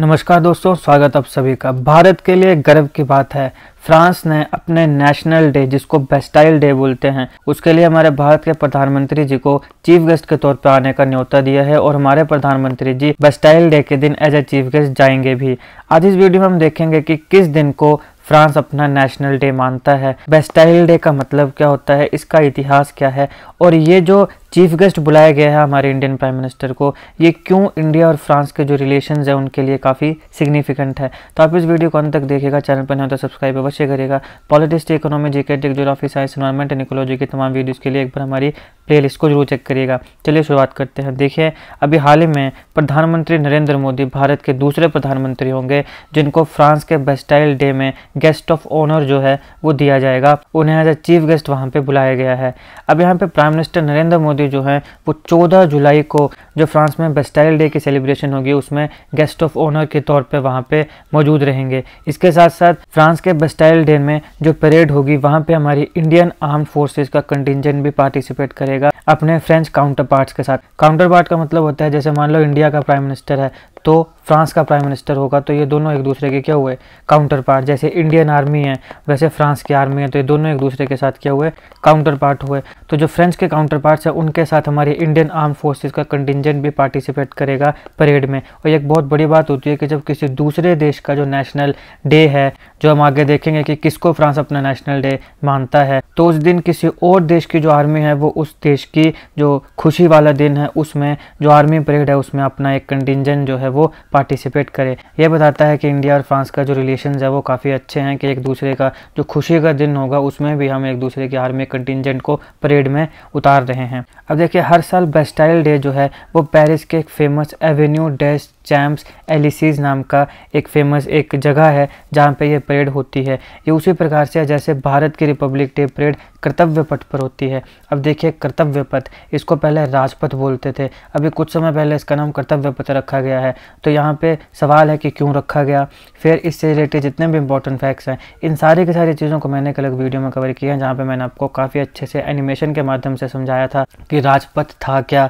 नमस्कार दोस्तों स्वागत आप सभी का भारत के लिए गर्व की बात है फ्रांस ने अपने नेशनल डे जिसको बेस्टाइल डे बोलते हैं उसके लिए हमारे भारत के प्रधानमंत्री जी को चीफ गेस्ट के तौर पर आने का न्योता दिया है और हमारे प्रधानमंत्री जी बेस्टाइल डे के दिन एज ए चीफ गेस्ट जाएंगे भी आज इस वीडियो में हम देखेंगे कि किस दिन को फ्रांस अपना नेशनल डे मानता है बेस्टाइल डे का मतलब क्या होता है इसका इतिहास क्या है और ये जो चीफ गेस्ट बुलाया गया है हमारे इंडियन प्राइम मिनिस्टर को ये क्यों इंडिया और फ्रांस के जो रिलेशन है उनके लिए काफ़ी सिग्निफिकेंट है तो आप इस वीडियो को अंत तक देखेगा चैनल पर नहीं तो सब्सक्राइब अवश्य करेगा politics economy GK tech geography science environment and ecology की तमाम वीडियोज़ के लिए एक बार हमारी प्ले को जरूर चेक करिएगा चलिए शुरुआत करते हैं देखिए अभी हाल ही में प्रधानमंत्री नरेंद्र मोदी भारत के दूसरे प्रधानमंत्री होंगे जिनको फ्रांस के बेस्टाइल डे में गेस्ट ऑफ ऑनर जो है वो दिया जाएगा उन्हें एज ए चीफ गेस्ट वहाँ पर बुलाया गया है अब यहाँ पर प्राइम मिनिस्टर नरेंद्र मोदी मोदी जो हैं वो 14 जुलाई को जो फ्रांस में बेस्टाइल डे की सेलिब्रेशन होगी उसमें गेस्ट ऑफ ऑनर के तौर पर वहाँ पे मौजूद रहेंगे इसके साथ साथ फ्रांस के बेस्टाइल डे में जो परेड होगी वहाँ पर हमारी इंडियन आर्म फोर्सेज का कंटिजेंट भी पार्टिसिपेट करेगा अपने फ्रेंच काउंटर पार्ट के साथ काउंटर पार्ट का मतलब होता है जैसे मान लो इंडिया का प्राइम मिनिस्टर है तो फ्रांस का प्राइम मिनिस्टर होगा तो ये दोनों एक दूसरे के क्या हुए काउंटर पार्ट जैसे इंडियन आर्मी है वैसे फ्रांस की आर्मी है तो ये दोनों एक दूसरे के साथ क्या हुए काउंटर पार्ट हुए तो जो फ्रेंच के काउंटर पार्ट है उनके साथ हमारी इंडियन आर्म फोर्सेज का कंटिजेंट इंडियन भी पार्टिसिपेट करेगा परेड में और एक बहुत बड़ी बात होती है कि जब किसी दूसरे देश का जो नेशनल डे है जो हम आगे देखेंगे कि किसको फ्रांस अपना नेशनल डे मानता है तो उस दिन किसी और देश की जो आर्मी है वो उस देश की जो खुशी वाला दिन है उसमें जो आर्मी परेड है उसमें अपना एक कंटिजेंट जो है वो पार्टिसिपेट करे ये बताता है कि इंडिया और फ्रांस का जो रिलेशन है वो काफ़ी अच्छे हैं कि एक दूसरे का जो खुशी का दिन होगा उसमें भी हम एक दूसरे की आर्मी कंटिजेंट को परेड में उतार रहे हैं अब देखिए हर साल बेस्टाइल डे जो है वो पेरिस के एक famous avenue des Champs Elysees नाम का एक फेमस एक जगह है जहाँ पे ये परेड होती है ये उसी प्रकार से जैसे भारत की रिपब्लिक डे परेड कर्तव्य पथ पर होती है अब देखिए कर्तव्य पथ इसको पहले राजपथ बोलते थे अभी कुछ समय पहले इसका नाम कर्तव्य पथ रखा गया है तो यहाँ पे सवाल है कि क्यों रखा गया फिर इससे रिलेटेड जितने भी इंपॉर्टेंट फैक्ट्स हैं इन सारी की सारी चीज़ों को मैंने एक अलग वीडियो में कवर किया है जहाँ पर मैंने आपको काफ़ी अच्छे से एनिमेशन के माध्यम से समझाया था कि राजपथ था क्या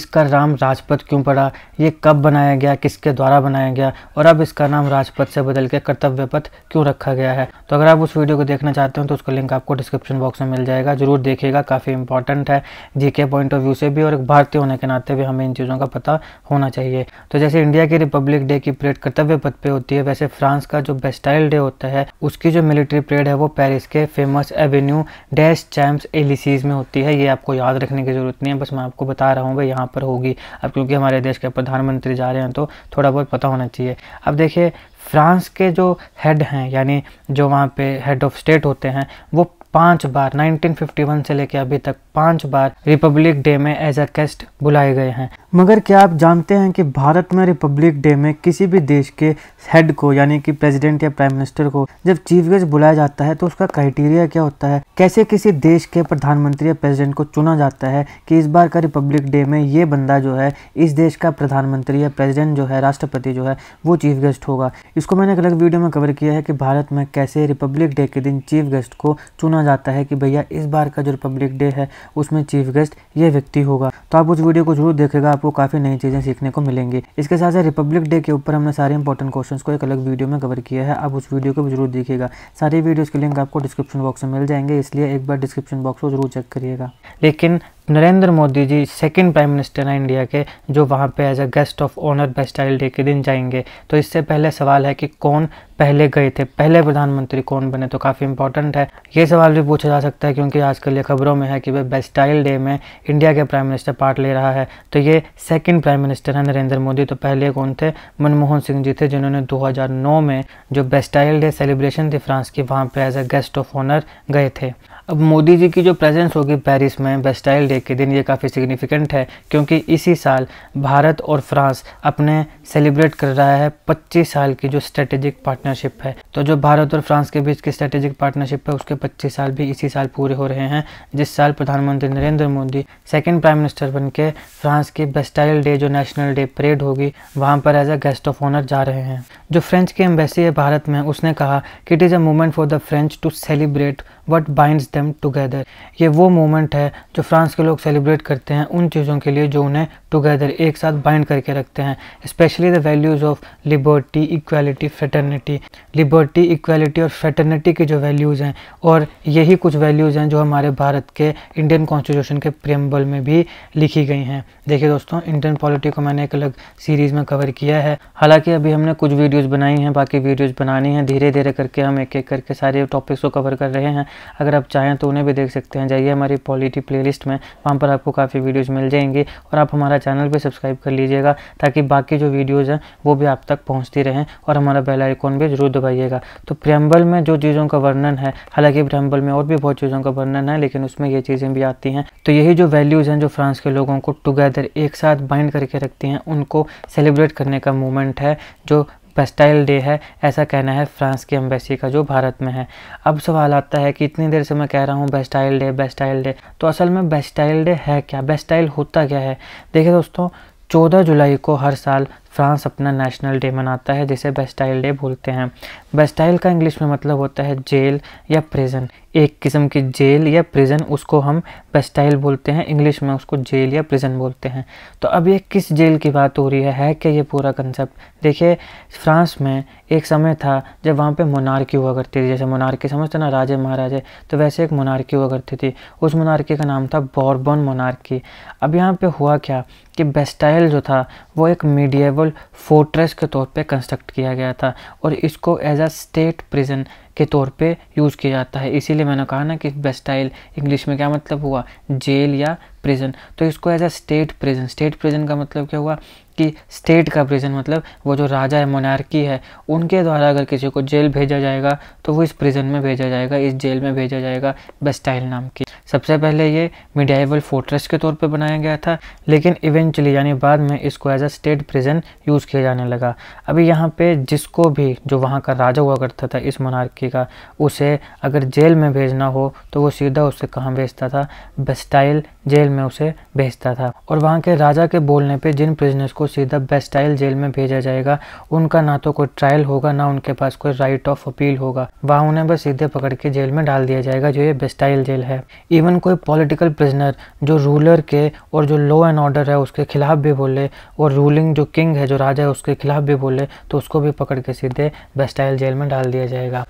इसका नाम राजपथ क्यों पड़ा ये कब बनाया गया किसके द्वारा बनाया गया और अब इसका नाम राजपथ से बदल के कर्तव्य पथ क्यों रखा गया है तो अगर आप उस वीडियो को देखना चाहते हो तो उसका लिंक आपको डिस्क्रिप्शन बॉक्स में मिल जाएगा जरूर देखिएगा काफ़ी इंपॉर्टेंट है जीके पॉइंट ऑफ व्यू से भी और एक भारतीय होने के नाते भी हमें इन चीज़ों का पता होना चाहिए तो जैसे इंडिया की रिपब्लिक डे की परेड कर्तव्य पथ पे होती है वैसे फ्रांस का जो बेस्टाइल डे होता है उसकी जो मिलिट्री परेड है वो पेरिस के famous avenue des Champs Elysees में होती है ये आपको याद रखने की ज़रूरत नहीं है बस मैं आपको बता रहा हूँ भाई यहाँ पर होगी अब क्योंकि हमारे देश के प्रधानमंत्री जा रहे हैं तो थोड़ा बहुत पता होना चाहिए अब देखिए फ्रांस के जो हेड हैं यानी जो वहाँ पे हेड ऑफ स्टेट होते हैं वो पांच बार 1951 से लेकर अभी तक पांच बार रिपब्लिक डे में एज अ गेस्ट बुलाए गए हैं मगर क्या आप जानते हैं कि भारत में रिपब्लिक डे में किसी भी देश के हेड को यानी कि प्रेसिडेंट या प्राइम मिनिस्टर को जब चीफ गेस्ट बुलाया जाता है तो उसका क्राइटेरिया क्या होता है कैसे किसी देश के प्रधानमंत्री या प्रेसिडेंट को चुना जाता है कि इस बार का रिपब्लिक डे में ये बंदा जो है इस देश का प्रधानमंत्री या प्रेजिडेंट जो है राष्ट्रपति जो है वो चीफ गेस्ट होगा इसको मैंने एक अलग वीडियो में कवर किया है कि भारत में कैसे रिपब्लिक डे के दिन चीफ गेस्ट को चुना जाता है कि भैया इस बार का जो रिपब्लिक डे है उसमें चीफ गेस्ट ये व्यक्ति होगा तो आप उस वीडियो को जरूर देखेगा आपको काफ़ी नई चीज़ें सीखने को मिलेंगी इसके साथ साथ रिपब्लिक डे के ऊपर हमने सारे इंपॉर्टेंट क्वेश्चन को एक अलग वीडियो में कवर किया है आप उस वीडियो को जरूर देखिएगा सारी वीडियोज़ के लिंक आपको डिस्क्रिप्शन बॉक्स में मिल जाएंगे इसलिए एक बार डिस्क्रिप्शन बॉक्स को जरूर चेक करिएगा लेकिन Narendra Modi ji second prime minister हैं इंडिया के जो वहाँ पे as a guest of honour Bastille day के दिन जाएंगे तो इससे पहले सवाल है कि कौन पहले गए थे पहले प्रधानमंत्री कौन बने तो काफ़ी इंपॉर्टेंट है ये सवाल भी पूछा जा सकता है क्योंकि आजकल ये खबरों में है कि वे बेस्टाइल डे में इंडिया के प्राइम मिनिस्टर पार्ट ले रहा है तो ये सेकेंड प्राइम मिनिस्टर हैं नरेंद्र मोदी तो पहले कौन थे मनमोहन सिंह जी थे जिन्होंने दो में जो बेस्टाइल डे सेलिब्रेशन थी फ्रांस की वहाँ पर as a guest of honour गए थे अब मोदी जी की जो प्रेजेंस होगी पेरिस में बेस्टाइल डे के दिन ये काफ़ी सिग्निफिकेंट है क्योंकि इसी साल भारत और फ्रांस अपने सेलिब्रेट कर रहा है 25 साल की जो स्ट्रेटेजिक पार्टनरशिप है तो जो भारत और फ्रांस के बीच की स्ट्रेटेजिक पार्टनरशिप है उसके 25 साल भी इसी साल पूरे हो रहे हैं जिस साल प्रधानमंत्री Narendra Modi second prime minister बन के फ्रांस की बेस्टाइल डे जो नेशनल डे परेड होगी वहाँ पर as a guest of honour जा रहे हैं जो फ्रेंच की एम्बेसी है भारत में उसने कहा कि it is a moment for the French to celebrate what bind the them together ये वो मोमेंट है जो फ्रांस के लोग सेलिब्रेट करते हैं उन चीज़ों के लिए जो उन्हें टुगेदर एक साथ बाइंड करके रखते हैं specially the values of liberty equality fraternity liberty equality और फ्रेटर्निटी के जो वैल्यूज़ हैं और यही कुछ वैल्यूज़ हैं जो हमारे भारत के इंडियन कॉन्स्टिट्यूशन के प्रेम्बल में भी लिखी गई हैं देखिए दोस्तों इंडियन पॉलिटी को मैंने एक अलग सीरीज़ में कवर किया है हालांकि अभी हमने कुछ वीडियोज़ बनाई हैं बाकी वीडियोज़ बनानी हैं धीरे धीरे करके हम एक एक करके सारे टॉपिक्स को कवर कर रहे हैं अगर आप चाहें चाहें तो उन्हें भी देख सकते हैं जाइए हमारी पॉलिटी प्लेलिस्ट में वहाँ पर आपको काफ़ी वीडियोज़ मिल जाएंगी और आप हमारा चैनल भी सब्सक्राइब कर लीजिएगा ताकि बाकी जो वीडियोज़ हैं वो भी आप तक पहुँचती रहें और हमारा बेल आइकॉन भी जरूर दबाइएगा तो प्रेम्बल में जो चीज़ों का वर्णन है हालांकि प्रेम्बल में और भी बहुत चीज़ों का वर्णन है लेकिन उसमें ये चीज़ें भी आती हैं तो यही जो वैल्यूज़ हैं जो फ्रांस के लोगों को टुगेदर एक साथ बाइंड करके रखती हैं उनको सेलिब्रेट करने का मोमेंट है जो पेस्टाइल डे है ऐसा कहना है फ्रांस की एम्बेसी का जो भारत में है अब सवाल आता है कि इतनी देर से मैं कह रहा हूँ बेस्टाइल डे बेस्टाइल डे तो असल में बेस्टाइल डे है क्या बेस्टाइल होता क्या है देखिए दोस्तों 14 जुलाई को हर साल फ्रांस अपना नेशनल डे मनाता है जिसे बेस्टाइल डे बोलते हैं बेस्टाइल का इंग्लिश में मतलब होता है जेल या प्रिजन एक किस्म की जेल या प्रिजन उसको हम बेस्टाइल बोलते हैं इंग्लिश में उसको जेल या प्रिजन बोलते हैं तो अब ये किस जेल की बात हो रही है, है क्या ये पूरा कंसेप्ट देखिए फ्रांस में एक समय था जब वहाँ पर मोनार्की हुआ करती थी जैसे मोनार्की समझते ना राजे महाराजे तो वैसे एक मोनार्की हुआ करती थी उस मोनार्की का नाम था बॉर्बन मोनार्की अब यहाँ पर हुआ क्या कि बेस्टाइल जो था वो एक मीडिया नेवल फोर्ट्रेस के तौर पे कंस्ट्रक्ट किया गया था और इसको एज अ स्टेट प्रिजन के तौर पे यूज़ किया जाता है इसीलिए मैंने कहा ना कि बेस्टाइल इंग्लिश में क्या मतलब हुआ जेल या प्रिजन तो इसको as a state prison state prison का मतलब क्या हुआ कि स्टेट का प्रिजन मतलब वो जो राजा है मोनार्की है उनके द्वारा अगर किसी को जेल भेजा जाएगा तो वो इस प्रिजन में भेजा जाएगा इस जेल में भेजा जाएगा बेस्टाइल नाम की सबसे पहले ये मिडाइवल फोर्ट्रेस के तौर पे बनाया गया था लेकिन इवेंचुअली यानी बाद में इसको as a state prison use किया जाने लगा अभी यहाँ पे जिसको भी जो वहाँ का राजा हुआ करता था इस मोनार्की का उसे अगर जेल में भेजना हो तो वो सीधा उसे कहाँ भेजता था बेस्टाइल जेल में उसे भेजता था और वहाँ के राजा के बोलने पर जिन प्रिजनर्स को सीधा बेस्टाइल जेल में भेजा जाएगा उनका ना तो कोई ट्रायल होगा ना उनके पास कोई राइट ऑफ अपील होगा वहाँ उन्हें बस सीधे पकड़ के जेल में डाल दिया जाएगा जो ये बेस्टाइल जेल है इवन कोई पॉलिटिकल प्रिजनर जो रूलर के और जो लॉ एंड ऑर्डर है उसके खिलाफ भी बोले और रूलिंग जो किंग है जो राजा है उसके खिलाफ भी बोले तो उसको भी पकड़ के सीधे बेस्टाइल जेल में डाल दिया जाएगा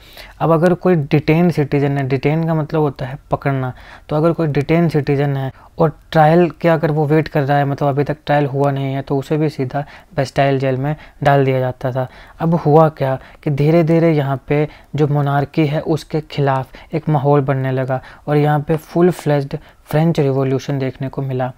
अब अगर कोई डिटेन सिटीजन है डिटेन का मतलब होता है पकड़ना तो अगर कोई डिटेन सिटीजन है और ट्रायल के अगर वो वेट कर रहा है मतलब अभी तक ट्रायल हुआ नहीं है तो उसे भी सीधा बेस्टाइल जेल में डाल दिया जाता था अब हुआ क्या कि धीरे धीरे यहाँ पे जो मोनार्की है उसके खिलाफ एक माहौल बनने लगा और यहाँ पे फुल फ्लैश्ड फ्रेंच रिवॉल्यूशन देखने को मिला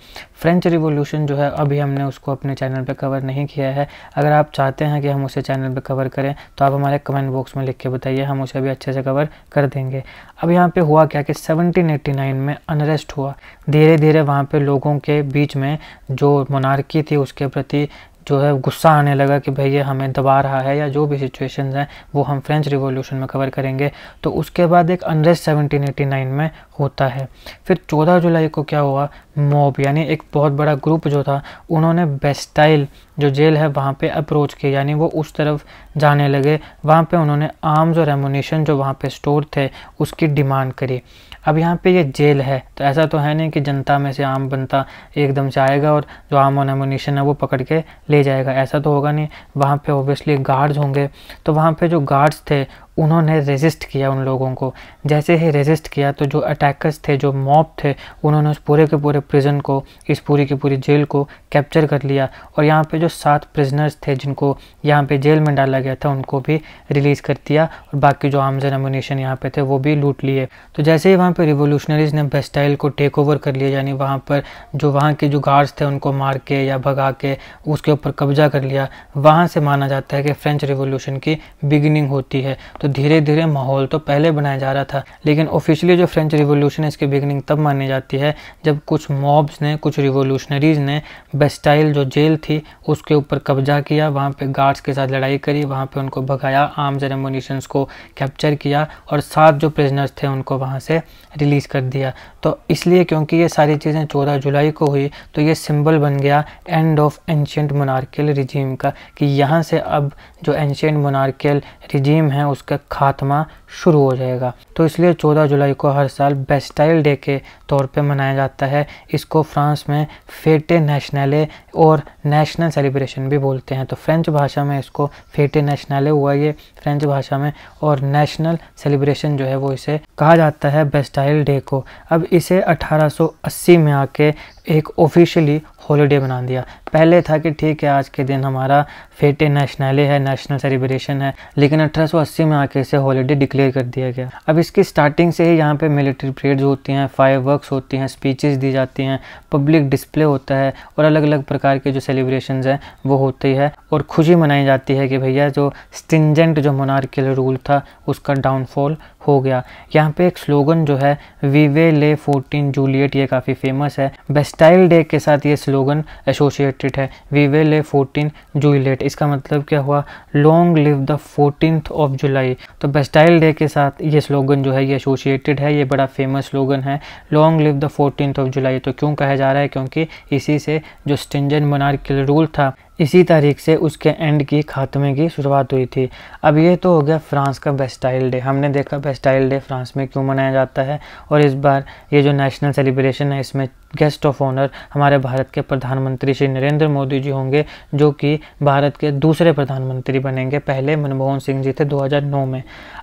फ्रेंच रिवॉल्यूशन जो है अभी हमने उसको अपने चैनल पे कवर नहीं किया है अगर आप चाहते हैं कि हम उसे चैनल पे कवर करें तो आप हमारे कमेंट बॉक्स में लिख के बताइए हम उसे भी अच्छे से कवर कर देंगे अब यहाँ पे हुआ क्या कि 1789 में अनरेस्ट हुआ धीरे धीरे वहाँ पे लोगों के बीच में जो मोनार्की थी उसके प्रति जो है गुस्सा आने लगा कि भाई ये हमें दबा रहा है या जो भी सिचुएशन हैं वो हम फ्रेंच रिवॉल्यूशन में कवर करेंगे तो उसके बाद एक अनरेस्ट 1789 में होता है फिर 14 जुलाई को क्या हुआ मॉब यानी एक बहुत बड़ा ग्रुप जो था उन्होंने बेस्टाइल जो जेल है वहाँ पे अप्रोच किया यानी वो उस तरफ जाने लगे वहाँ पे उन्होंने आर्म्स और एमुनेशन जो वहाँ पे स्टोर थे उसकी डिमांड करी अब यहाँ पे ये जेल है तो ऐसा तो है नहीं कि जनता में से आम बनता एकदम से आएगा और जो आम और एमोनीशन है वो पकड़ के ले जाएगा ऐसा तो होगा नहीं वहाँ पे ओबियसली गार्ड्स होंगे तो वहाँ पे जो गार्ड्स थे उन्होंने रेजिस्ट किया उन लोगों को जैसे ही रेजिस्ट किया तो जो अटैकर्स थे जो मॉब थे उन्होंने उस पूरे के पूरे प्रिजन को इस पूरी की पूरी जेल को कैप्चर कर लिया और यहाँ पे जो सात प्रिजनर्स थे जिनको यहाँ पे जेल में डाला गया था उनको भी रिलीज़ कर दिया और बाकी जो आर्म्स एंड एमोनेशन यहाँ पे थे वो भी लूट लिए तो जैसे ही वहाँ पर रिवोल्यूशनरीज़ ने बेस्टाइल को टेक ओवर कर लिया यानी वहाँ पर जो वहाँ के जो गार्ड्स थे उनको मार के या भगा के उसके ऊपर कब्जा कर लिया वहाँ से माना जाता है कि फ्रेंच रिवोल्यूशन की बिगिनिंग होती है तो धीरे धीरे माहौल तो पहले बनाया जा रहा था लेकिन ऑफिशियली जो फ्रेंच रिवोल्यूशन इसकी बिगनिंग तब मानी जाती है जब कुछ मॉब्स ने कुछ रिवोल्यूशनरीज ने बेस्टाइल जो जेल थी उसके ऊपर कब्जा किया वहाँ पर गार्ड्स के साथ लड़ाई करी वहाँ पर उनको भगाया आर्म्स एंड को कैप्चर किया और सात जो प्रिजनर्स थे उनको वहाँ से रिलीज़ कर दिया तो इसलिए क्योंकि ये सारी चीज़ें चौदह जुलाई को हुई तो ये सिंबल बन गया end of ancient monarchial regime का कि यहाँ से अब जो एंशियंट मोनार्कियल रिजीम है उसका इसका खात्मा शुरू हो जाएगा तो इसलिए 14 जुलाई को हर साल बेस्टाइल डे के तौर पे मनाया जाता है इसको फ्रांस में फेटे नेशनले और नेशनल सेलिब्रेशन भी बोलते हैं तो फ्रेंच भाषा में इसको फेटे नेशनले हुआ ये फ्रेंच भाषा में और नेशनल सेलिब्रेशन जो है वो इसे कहा जाता है बेस्टाइल डे को अब इसे 1880 में आके एक ऑफिशियली हॉलीडे बना दिया पहले था कि ठीक है आज के दिन हमारा फेटे नेशनले है नेशनल सेलिब्रेशन है लेकिन 1880 में आके इसे हॉलीडे डिक्लेयर कर दिया गया अब इसकी स्टार्टिंग से ही यहाँ पे मिलिट्री परेड्स होती हैं फायर होती हैं स्पीचेस दी जाती हैं पब्लिक डिस्प्ले होता है और अलग अलग प्रकार के जो सेलिब्रेशन हैं वो होती है और खुशी मनाई जाती है कि भैया जो स्टिंजेंट जो मोनार्कियल रूल था उसका डाउनफॉल हो गया यहाँ पे एक स्लोगन जो है वीवे ले फोर्टीन जूलियट ये काफ़ी फेमस है बेस्ट स्टाइल डे के साथ ये स्लोगन एसोसिएटेड है वी वे ले फोर्टीन जूई लेट इसका मतलब क्या हुआ long live the fourteen of July तो बेस्टाइल डे के साथ ये स्लोगन जो है ये एसोसिएटेड है ये बड़ा फेमस स्लोगन है long live the fourteen of July तो क्यों कहा जा रहा है क्योंकि इसी से जो स्टिंजन मनार्किल रूल था इसी तारीख से उसके एंड की खात्मे की शुरुआत हुई थी अब ये तो हो गया फ्रांस का बेस्टाइल डे हमने देखा बेस्टाइल डे फ्रांस में क्यों मनाया जाता है और इस बार ये जो नेशनल सेलिब्रेशन है इसमें गेस्ट ऑफ ऑनर हमारे भारत के प्रधानमंत्री श्री नरेंद्र मोदी जी होंगे जो कि भारत के दूसरे प्रधानमंत्री बनेंगे पहले मनमोहन सिंह जी थे 2009 में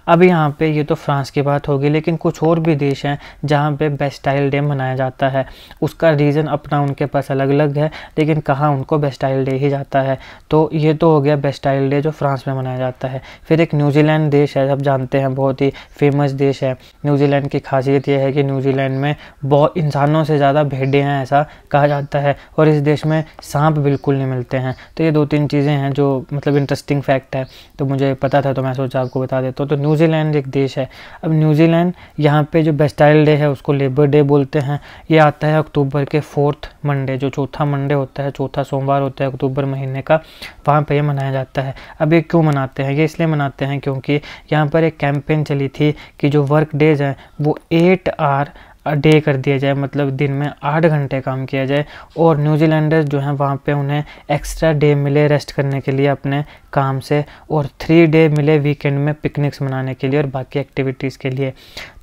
अब यहाँ पे ये तो फ्रांस की बात होगी लेकिन कुछ और भी देश हैं जहाँ पे बेस्टाइल डे मनाया जाता है उसका रीज़न अपना उनके पास अलग अलग है लेकिन कहाँ उनको बेस्टाइल डे ही जाता है तो ये तो हो गया बेस्टाइल डे जो फ्रांस में मनाया जाता है फिर एक न्यूजीलैंड देश है सब जानते हैं बहुत ही फेमस देश है न्यूजीलैंड की खासियत यह है कि न्यूजीलैंड में बहुत इंसानों से ज़्यादा भेड़े हैं ऐसा कहा जाता है और इस देश में सांप बिल्कुल नहीं मिलते हैं तो ये दो तीन चीज़ें हैं जो मतलब इंटरेस्टिंग फैक्ट है तो मुझे पता था तो मैं सोचा आपको बता देता हूँ तो न्यूजीलैंड एक देश है अब न्यूजीलैंड यहाँ पर जो बेस्टाइल डे है उसको लेबर डे बोलते हैं ये आता है अक्टूबर के फोर्थ मंडे जो चौथा मंडे होता है चौथा सोमवार होता है अक्टूबर महीने का वहाँ पर यह मनाया जाता है अब ये क्यों मनाते हैं ये इसलिए मनाते हैं क्योंकि यहाँ पर एक कैंपेन चली थी कि जो वर्क डेज हैं वो एट आर डे कर दिया जाए मतलब दिन में आठ घंटे काम किया जाए और न्यूजीलैंडर्स जो हैं वहाँ पे उन्हें एक्स्ट्रा डे मिले रेस्ट करने के लिए अपने काम से और थ्री डे मिले वीकेंड में पिकनिक्स मनाने के लिए और बाकी एक्टिविटीज़ के लिए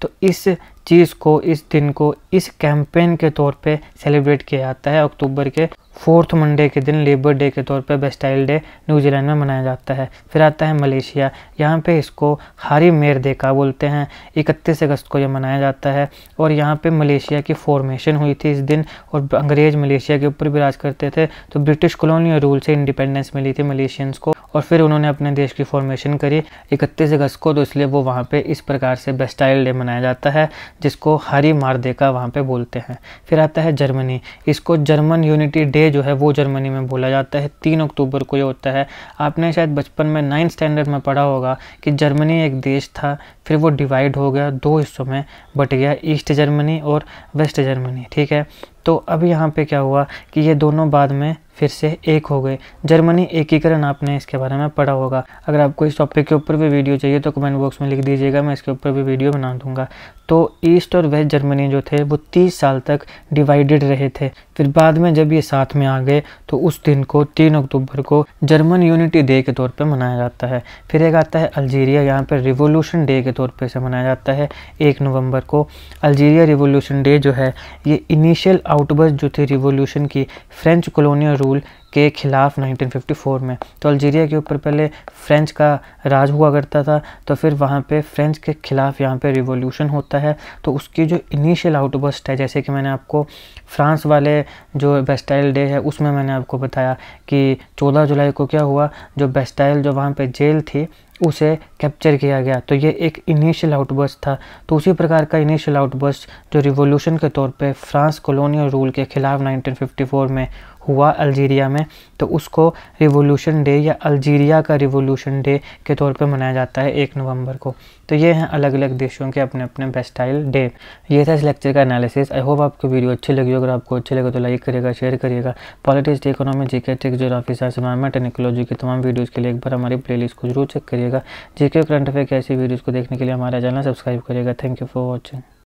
तो इस चीज़ को इस दिन को इस कैंपेन के तौर पे सेलिब्रेट किया जाता है अक्टूबर के फोर्थ मंडे के दिन लेबर डे के तौर पर बेस्टाइल डे न्यूजीलैंड में मनाया जाता है फिर आता है मलेशिया यहाँ पे इसको हारी मेर डे का बोलते हैं इकतीस अगस्त को यह मनाया जाता है और यहाँ पे मलेशिया की फॉर्मेशन हुई थी इस दिन और अंग्रेज़ मलेशिया के ऊपर विराज करते थे तो ब्रिटिश कॉलोनियल रूल से इंडिपेंडेंस मिली थी मलेशियंस को और फिर उन्होंने अपने देश की फॉर्मेशन करी इकतीस अगस्त को तो इसलिए वो वहाँ पे इस प्रकार से बेस्टाइल डे मनाया जाता है जिसको हरी का वहाँ पर बोलते हैं फिर आता है जर्मनी इसको जर्मन यूनिटी डे जो है वो जर्मनी में बोला जाता है तीन अक्टूबर को ये होता है आपने शायद बचपन में नाइन्थ स्टैंडर्ड में पढ़ा होगा कि जर्मनी एक देश था फिर वो डिवाइड हो गया दो हिस्सों में बट गया ईस्ट जर्मनी और वेस्ट जर्मनी ठीक है तो अब यहाँ पे क्या हुआ कि ये दोनों बाद में फिर से एक हो गए जर्मनी एकीकरण आपने इसके बारे में पढ़ा होगा अगर आपको इस टॉपिक के ऊपर भी वीडियो चाहिए तो कमेंट बॉक्स में लिख दीजिएगा मैं इसके ऊपर भी वीडियो बना दूंगा तो ईस्ट और वेस्ट जर्मनी जो थे वो 30 साल तक डिवाइडेड रहे थे फिर बाद में जब ये साथ में आ गए तो उस दिन को तीन अक्टूबर को जर्मन यूनिटी डे के तौर पे मनाया जाता है फिर एक आता है अल्जीरिया यहाँ पर रिवोल्यूशन डे के तौर पे से मनाया जाता है एक नवंबर को अल्जीरिया रिवोल्यूशन डे जो है ये इनिशियल आउटबर्स जो थी रिवोल्यूशन की फ्रेंच कॉलोनियल रूल के ख़िलाफ़ 1954 में तो अल्जीरिया के ऊपर पहले फ्रेंच का राज हुआ करता था तो फिर वहाँ पे फ्रेंच के ख़िलाफ़ यहाँ पे रिवॉल्यूशन होता है तो उसकी जो इनिशियल आउटबस्ट है जैसे कि मैंने आपको फ्रांस वाले जो बेस्टाइल डे है उसमें मैंने आपको बताया कि चौदह जुलाई को क्या हुआ जो बेस्टाइल जो वहाँ पर जेल थी उसे कैप्चर किया गया तो ये एक इनिशियल आउटबर्स्ट था तो उसी प्रकार का इनिशियल आउटबर्स्ट जो रिवॉल्यूशन के तौर पे फ्रांस कॉलोनियल रूल के ख़िलाफ़ 1954 में हुआ अल्जीरिया में तो उसको रिवॉल्यूशन डे या अल्जीरिया का रिवॉल्यूशन डे के तौर पे मनाया जाता है एक नवंबर को तो ये हैं अलग अलग देशों के अपने अपने बेस्टाइल डे ये था इस लेक्चर का एनालिसिस आई होप आपको वीडियो अच्छी लगी अगर आपको अच्छी लगे तो लाइक करिएगा शेयर करिएगा पॉलिटिक्स इकोनॉमी जी के टेक्स geography science environment and ecology के तमाम वीडियोज़ के लिए एक बार हमारी प्ले को जरूर चेक करिए करिएगा जीके के करंट अफेयर के ऐसी वीडियोज़ को देखने के लिए हमारा चैनल सब्सक्राइब करिएगा थैंक यू फॉर वॉचिंग